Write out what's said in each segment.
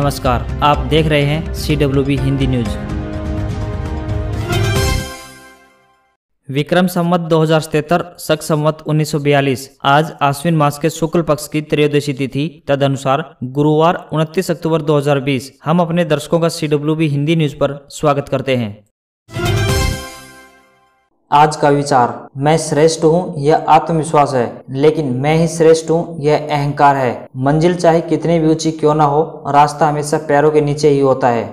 नमस्कार आप देख रहे हैं C W B Hindi news Vikram Samvat दो हजार सतर शख संवत उन्नीस आज आश्विन मास के शुक्ल पक्ष की त्रयोदशी तिथि तद अनुसार गुरुवार 29 अक्टूबर 2020 हम अपने दर्शकों का C W B Hindi news पर स्वागत करते हैं आज का विचार मैं श्रेष्ठ हूँ यह आत्मविश्वास है लेकिन मैं ही श्रेष्ठ हूँ यह अहंकार है मंजिल चाहे कितनी भी ऊंची क्यों ना हो रास्ता हमेशा पैरों के नीचे ही होता है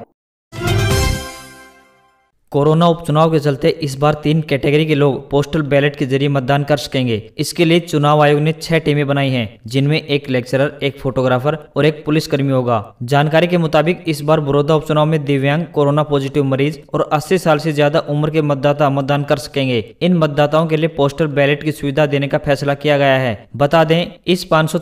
कोरोना उपचुनाव के चलते इस बार तीन कैटेगरी के लोग पोस्टल बैलेट के जरिए मतदान कर सकेंगे इसके लिए चुनाव आयोग ने छह टीमें बनाई हैं जिनमें एक लेक्चरर एक फोटोग्राफर और एक पुलिसकर्मी होगा जानकारी के मुताबिक इस बार बड़ौदा उपचुनाव में दिव्यांग कोरोना पॉजिटिव मरीज और अस्सी साल ऐसी ज्यादा उम्र के मतदाता मतदान कर सकेंगे इन मतदाताओं के लिए पोस्टल बैलेट की सुविधा देने का फैसला किया गया है बता दें इस पाँच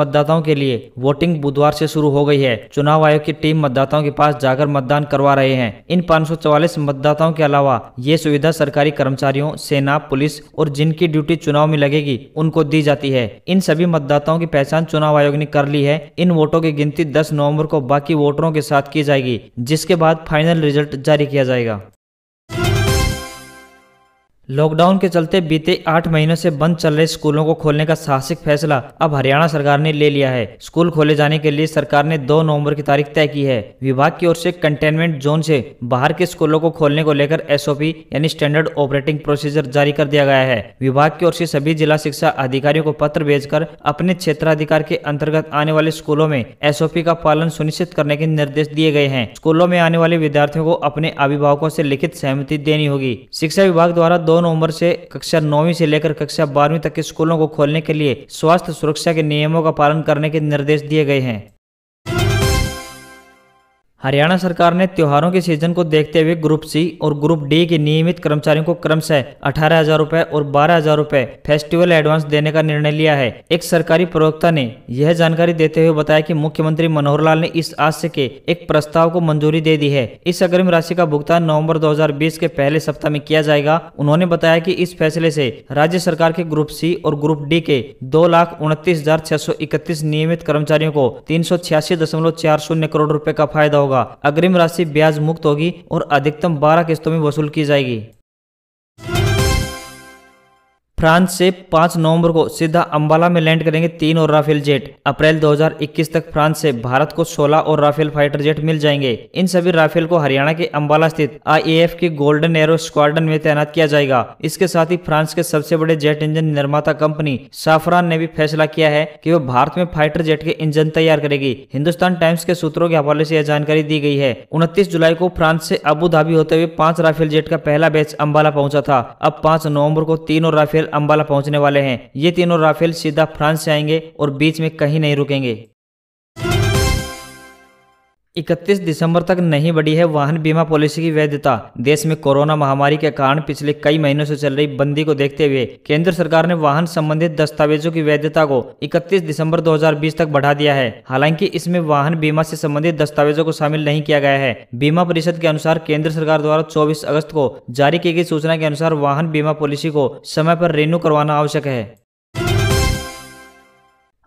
मतदाताओं के लिए वोटिंग बुधवार ऐसी शुरू हो गयी है चुनाव आयोग की टीम मतदाताओं के पास जाकर मतदान करवा रहे हैं इन पाँच मतदाता मतदाताओं के अलावा ये सुविधा सरकारी कर्मचारियों सेना पुलिस और जिनकी ड्यूटी चुनाव में लगेगी उनको दी जाती है इन सभी मतदाताओं की पहचान चुनाव आयोग ने कर ली है इन वोटों की गिनती दस नवम्बर को बाकी वोटरों के साथ की जाएगी जिसके बाद फाइनल रिजल्ट जारी किया जाएगा लॉकडाउन के चलते बीते आठ महीनों से बंद चल रहे स्कूलों को खोलने का साहसिक फैसला अब हरियाणा सरकार ने ले लिया है स्कूल खोले जाने के लिए सरकार ने 2 नवंबर की तारीख तय की है विभाग की ओर से कंटेनमेंट जोन से बाहर के स्कूलों को खोलने को लेकर एसओपी यानी स्टैंडर्ड ऑपरेटिंग प्रोसीजर जारी कर दिया गया है विभाग की ओर से सभी जिला शिक्षा अधिकारियों को पत्र भेजकर अपने क्षेत्राधिकार के अंतर्गत आने वाले स्कूलों में एसओपी का पालन सुनिश्चित करने के निर्देश दिए गए हैं स्कूलों में आने वाले विद्यार्थियों को अपने अभिभावकों से लिखित सहमति देनी होगी शिक्षा विभाग द्वारा दो दोनों उम्र से कक्षा नौवीं से लेकर कक्षा बारहवीं तक के स्कूलों को खोलने के लिए स्वास्थ्य सुरक्षा के नियमों का पालन करने के निर्देश दिए गए हैं हरियाणा सरकार ने त्योहारों के सीजन को देखते हुए ग्रुप सी और ग्रुप डी के नियमित कर्मचारियों को क्रमशः अठारह हजार रूपए और बारह हजार रूपए फेस्टिवल एडवांस देने का निर्णय लिया है एक सरकारी प्रवक्ता ने यह जानकारी देते हुए बताया कि मुख्यमंत्री मनोहर लाल ने इस आशय के एक प्रस्ताव को मंजूरी दे दी है इस अग्रिम राशि का भुगतान नवम्बर दो के पहले सप्ताह में किया जाएगा उन्होंने बताया की इस फैसले ऐसी राज्य सरकार के ग्रुप सी और ग्रुप डी के दो नियमित कर्मचारियों को तीन करोड़ रूपए का फायदा होगा होगा अग्रिम राशि ब्याज मुक्त होगी और अधिकतम बारह किस्तों में वसूल की जाएगी फ्रांस से 5 नवंबर को सीधा अंबाला में लैंड करेंगे तीन और राफेल जेट अप्रैल 2021 तक फ्रांस से भारत को 16 और राफेल फाइटर जेट मिल जाएंगे इन सभी राफेल को हरियाणा के अंबाला स्थित आईएएफ के गोल्डन एरो स्क्वाडन में तैनात किया जाएगा इसके साथ ही फ्रांस के सबसे बड़े जेट इंजन निर्माता कंपनी साफरान ने भी फैसला किया है की वो भारत में फाइटर जेट के इंजन तैयार करेगी हिंदुस्तान टाइम्स के सूत्रों के हवाले ऐसी यह जानकारी दी गई है उनतीस जुलाई को फ्रांस ऐसी अबू धाबी होते हुए पांच राफेल जेट का पहला बैच अम्बाला पहुँचा था अब पांच नवम्बर को तीन और राफेल अम्बाला पहुंचने वाले हैं ये तीनों राफेल सीधा फ्रांस से आएंगे और बीच में कहीं नहीं रुकेंगे इकतीस दिसंबर तक नहीं बढ़ी है वाहन बीमा पॉलिसी की वैधता देश में कोरोना महामारी के कारण पिछले कई महीनों से चल रही बंदी को देखते हुए केंद्र सरकार ने वाहन संबंधित दस्तावेजों की वैधता को 31 दिसंबर 2020 तक बढ़ा दिया है हालांकि इसमें वाहन बीमा से संबंधित दस्तावेजों को शामिल नहीं किया गया है बीमा परिषद के अनुसार केंद्र सरकार द्वारा चौबीस अगस्त को जारी की गई सूचना के अनुसार वाहन बीमा पॉलिसी को समय पर रिन्यू करवाना आवश्यक है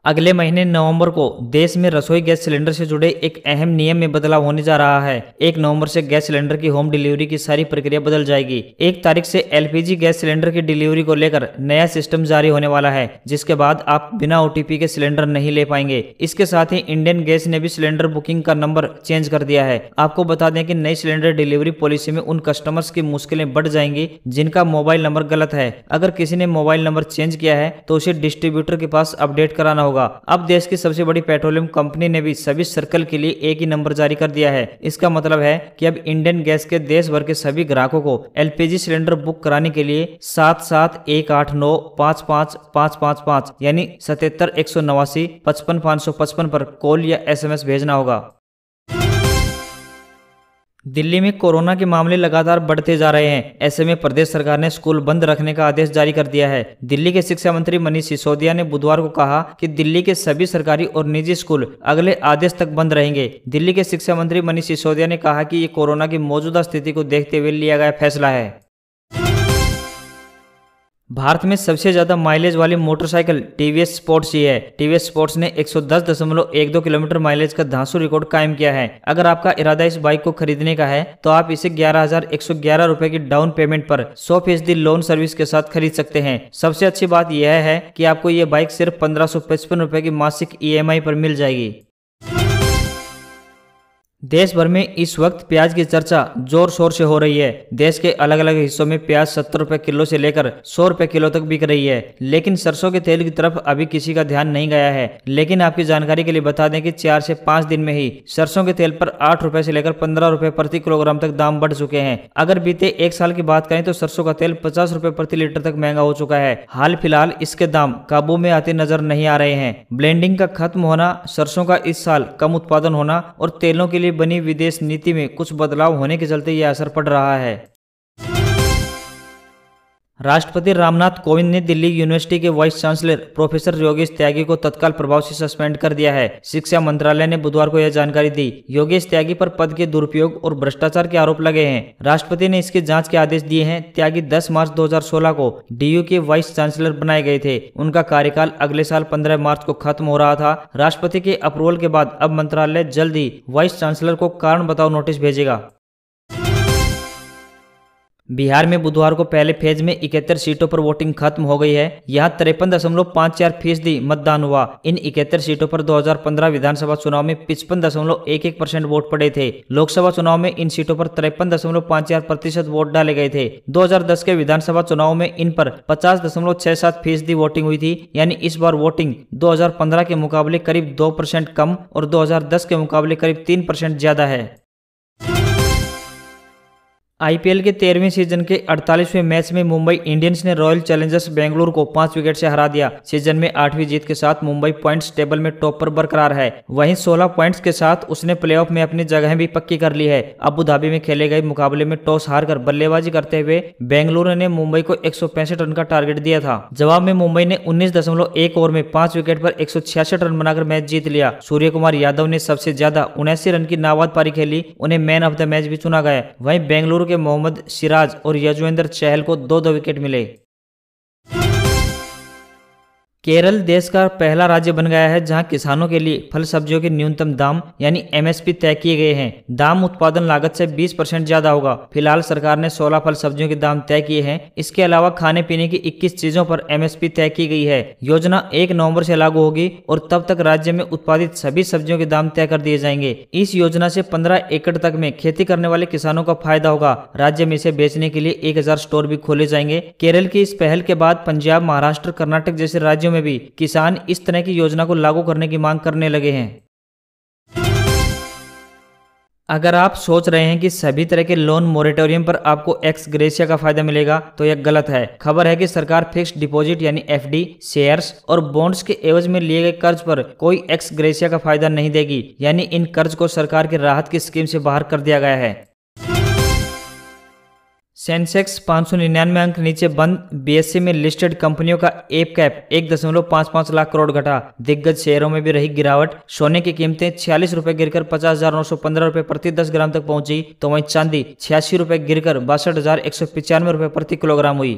अगले महीने नवंबर को देश में रसोई गैस सिलेंडर से जुड़े एक अहम नियम में बदलाव होने जा रहा है एक नवंबर से गैस सिलेंडर की होम डिलीवरी की सारी प्रक्रिया बदल जाएगी एक तारीख से एलपीजी गैस सिलेंडर की डिलीवरी को लेकर नया सिस्टम जारी होने वाला है जिसके बाद आप बिना ओटीपी के सिलेंडर नहीं ले पाएंगे इसके साथ ही इंडियन गैस ने भी सिलेंडर बुकिंग का नंबर चेंज कर दिया है आपको बता दें की नई सिलेंडर डिलीवरी पॉलिसी में उन कस्टमर्स की मुश्किलें बढ़ जाएंगी जिनका मोबाइल नंबर गलत है अगर किसी ने मोबाइल नंबर चेंज किया है तो उसे डिस्ट्रीब्यूटर के पास अपडेट कराना होगा होगा अब देश की सबसे बड़ी पेट्रोलियम कंपनी ने भी सभी सर्कल के लिए एक ही नंबर जारी कर दिया है इसका मतलब है कि अब इंडियन गैस के देश भर के सभी ग्राहकों को एलपीजी सिलेंडर बुक कराने के लिए सात सात एक आठ नौ पाँच पाँच पाँच पाँच पाँच यानी सतहत्तर एक सौ नवासी पचपन पाँच सौ पचपन पर कॉल या एसएमएस भेजना होगा दिल्ली में कोरोना के मामले लगातार बढ़ते जा रहे हैं ऐसे में प्रदेश सरकार ने स्कूल बंद रखने का आदेश जारी कर दिया है दिल्ली के शिक्षा मंत्री मनीष सिसोदिया ने बुधवार को कहा कि दिल्ली के सभी सरकारी और निजी स्कूल अगले आदेश तक बंद रहेंगे दिल्ली के शिक्षा मंत्री मनीष सिसोदिया ने कहा कि ये कोरोना की मौजूदा स्थिति को देखते हुए लिया गया फैसला है भारत में सबसे ज्यादा माइलेज वाली मोटरसाइकिल टीवीएस स्पोर्ट्स ही है टीवीएस स्पोर्ट्स ने 110.12 किलोमीटर माइलेज का धांसू रिकॉर्ड कायम किया है अगर आपका इरादा इस बाइक को खरीदने का है तो आप इसे ग्यारह रुपए की डाउन पेमेंट पर 100 फीसदी लोन सर्विस के साथ खरीद सकते हैं सबसे अच्छी बात यह है की आपको ये बाइक सिर्फ पंद्रह रुपए की मासिक ई e पर मिल जाएगी देश भर में इस वक्त प्याज की चर्चा जोर शोर से हो रही है देश के अलग अलग हिस्सों में प्याज सत्तर रूपए किलो से लेकर सौ रूपए किलो तक बिक रही है लेकिन सरसों के तेल की तरफ अभी किसी का ध्यान नहीं गया है लेकिन आपकी जानकारी के लिए बता दें कि चार से पाँच दिन में ही सरसों के तेल पर आठ रूपए से लेकर पंद्रह रूपए प्रति किलोग्राम तक दाम बढ़ चुके हैं अगर बीते एक साल की बात करें तो सरसों का तेल पचास रूपए प्रति लीटर तक महंगा हो चुका है हाल फिलहाल इसके दाम काबू में आते नजर नहीं आ रहे हैं ब्लेंडिंग का खत्म होना सरसों का इस साल कम उत्पादन होना और तेलों के लिए बनी विदेश नीति में कुछ बदलाव होने के चलते यह असर पड़ रहा है राष्ट्रपति रामनाथ कोविंद ने दिल्ली यूनिवर्सिटी के vice chancellor professor Yogesh Tyagi को तत्काल प्रभाव से सस्पेंड कर दिया है शिक्षा मंत्रालय ने बुधवार को यह जानकारी दी योगेश त्यागी पर पद के दुरुपयोग और भ्रष्टाचार के आरोप लगे हैं राष्ट्रपति ने इसकी जांच के आदेश दिए हैं त्यागी 10 मार्च 2016 को डी के वाइस चांसलर बनाए गए थे उनका कार्यकाल अगले साल पंद्रह मार्च को खत्म हो रहा था राष्ट्रपति के अप्रूवल के बाद अब मंत्रालय जल्द ही वाइस चांसलर को कारण बताओ नोटिस भेजेगा बिहार में बुधवार को पहले फेज में इकहत्तर सीटों पर वोटिंग खत्म हो गई है यहाँ तिरपन दशमलव पाँच चार फीसदी मतदान हुआ इन इकहत्तर सीटों पर 2015 विधानसभा चुनाव में पिचपन दशमलव एक एक परसेंट वोट पड़े थे लोकसभा चुनाव में इन सीटों पर तिरपन दशमलव पाँच चार प्रतिशत वोट डाले गए थे 2010 के विधानसभा चुनाव में इन पर पचास दशमलव छह सात फीसदी वोटिंग हुई थी यानी इस बार वोटिंग दो के मुकाबले करीब दो परसेंट कम और दो के मुकाबले करीब तीन परसेंट ज्यादा है आईपीएल के तेरहवें सीजन के 48वें मैच में मुंबई इंडियंस ने रॉयल चैलेंजर्स बेंगलुरु को पांच विकेट से हरा दिया सीजन में आठवीं जीत के साथ मुंबई पॉइंट्स टेबल में टॉप पर बरकरार है वहीं 16 पॉइंट्स के साथ उसने प्लेऑफ में अपनी जगह भी पक्की कर ली है अबू धाबी में खेले गए मुकाबले में टॉस हार कर बल्लेबाजी करते हुए बेंगलुरु ने मुंबई को एक रन का टारगेट दिया था जवाब में मुंबई ने उन्नीस ओवर में पांच विकेट पर एक रन बनाकर मैच जीत लिया सूर्य कुमार यादव ने सबसे ज्यादा उन्यासी रन की नाबाद पारी खेली उन्हें मैन ऑफ द मैच भी चुना गया वही बेंगलुरु के मोहम्मद सिराज और यजवेंद्र चहल को दो दो विकेट मिले केरल देश का पहला राज्य बन गया है जहां किसानों के लिए फल सब्जियों के न्यूनतम दाम यानी एमएसपी तय किए गए हैं दाम उत्पादन लागत से 20 परसेंट ज्यादा होगा फिलहाल सरकार ने 16 फल सब्जियों के दाम तय किए हैं इसके अलावा खाने पीने की 21 चीजों पर एमएसपी तय की गई है योजना एक नवम्बर ऐसी लागू होगी और तब तक राज्य में उत्पादित सभी सब्जियों के दाम तय कर दिए जाएंगे इस योजना ऐसी पंद्रह एकड़ तक में खेती करने वाले किसानों का फायदा होगा राज्य में इसे बेचने के लिए एक स्टोर भी खोले जाएंगे केरल की इस पहल के बाद पंजाब महाराष्ट्र कर्नाटक जैसे राज्यों में भी किसान इस तरह की योजना को लागू करने की मांग करने लगे हैं अगर आप सोच रहे हैं कि सभी तरह के लोन मोरेटोरियम पर आपको एक्स ग्रेसिया का फायदा मिलेगा तो यह गलत है खबर है कि सरकार फिक्स डिपॉजिट यानी एफडी शेयर्स और बॉन्ड्स के एवज में लिए गए कर्ज पर कोई एक्स ग्रेसिया का फायदा नहीं देगी यानी इन कर्ज को सरकार की राहत की स्कीम से बाहर कर दिया गया है सेंसेक्स पाँच सौ निन्यानवे अंक नीचे बंद बीएससी में लिस्टेड कंपनियों का एप कैप एक दशमलव पाँच पाँच लाख करोड़ घटा दिग्गज शेयरों में भी रही गिरावट सोने की कीमतें छियालीस गिर कर पचास हजार नौ सौ पंद्रह रूपए प्रति दस ग्राम तक पहुंची तो वहीं चांदी छियासी गिर कर बासठ हजार एक सौ पिचानवे रूपए प्रति किलोग्राम हुई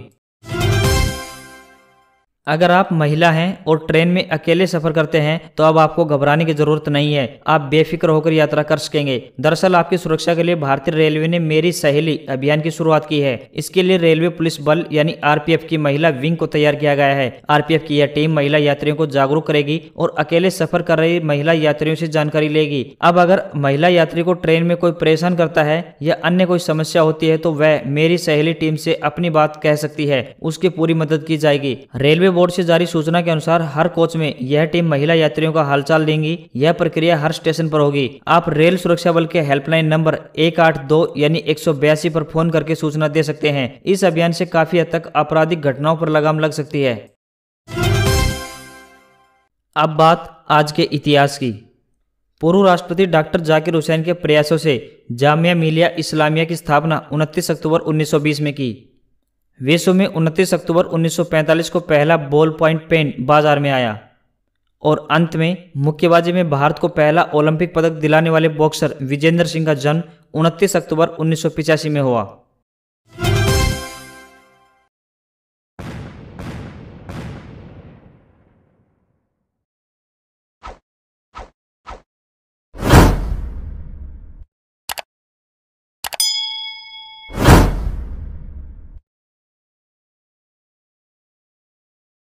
अगर आप महिला हैं और ट्रेन में अकेले सफर करते हैं तो अब आपको घबराने की जरूरत नहीं है आप बेफिक्र होकर यात्रा कर सकेंगे दरअसल आपकी सुरक्षा के लिए भारतीय रेलवे ने मेरी सहेली अभियान की शुरुआत की है इसके लिए रेलवे पुलिस बल यानी आरपीएफ की महिला विंग को तैयार किया गया है आरपीएफ की यह टीम महिला यात्रियों को जागरूक करेगी और अकेले सफर कर रही महिला यात्रियों से जानकारी लेगी अब अगर महिला यात्री को ट्रेन में कोई परेशान करता है या अन्य कोई समस्या होती है तो वह मेरी सहेली टीम से अपनी बात कह सकती है उसकी पूरी मदद की जाएगी रेलवे बोर्ड से जारी सूचना के अनुसार हर कोच में यह टीम महिला यात्रियों का हालचाल लेंगी यह प्रक्रिया हर स्टेशन पर होगी आप रेल सुरक्षा बल के हेल्पलाइन नंबर एक आठ दो यानी एक सौ बयासी पर फोन करके सूचना दे सकते हैं इस अभियान से काफी हद तक आपराधिक घटनाओं पर लगाम लग सकती है अब बात आज के इतिहास की पूर्व राष्ट्रपति डॉक्टर जाकिर हुसैन के प्रयासों से जामिया मिलिया इस्लामिया की स्थापना 29 अक्टूबर 1920 में की विश्व में उनतीस अक्टूबर 1945 को पहला बॉल पॉइंट पेन बाजार में आया और अंत में मुक्केबाजी में भारत को पहला ओलंपिक पदक दिलाने वाले बॉक्सर विजेंद्र सिंह का जन्म उनतीस अक्टूबर उन्नीस में हुआ